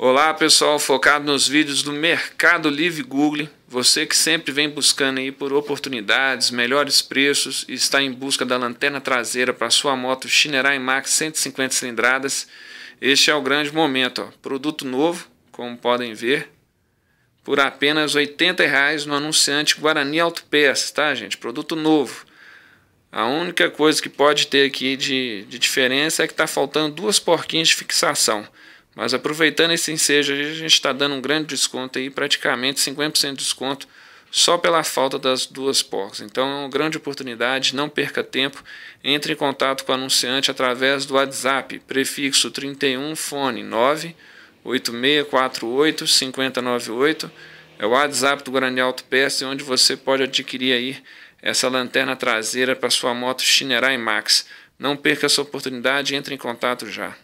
Olá pessoal, focado nos vídeos do Mercado Livre Google, você que sempre vem buscando aí por oportunidades, melhores preços e está em busca da lanterna traseira para sua moto Shinerai Max 150 cilindradas, este é o grande momento, ó. produto novo, como podem ver, por apenas R$ 80,00 no anunciante Guarani Autopeças, tá gente? Produto novo. A única coisa que pode ter aqui de, de diferença é que está faltando duas porquinhas de fixação. Mas aproveitando esse ensejo, a gente está dando um grande desconto aí, praticamente 50% de desconto, só pela falta das duas portas Então é uma grande oportunidade, não perca tempo, entre em contato com o anunciante através do WhatsApp, prefixo 31 fone 98648 5098. É o WhatsApp do Guarani Auto Peça, onde você pode adquirir aí essa lanterna traseira para sua moto Shinerai Max. Não perca essa oportunidade, entre em contato já.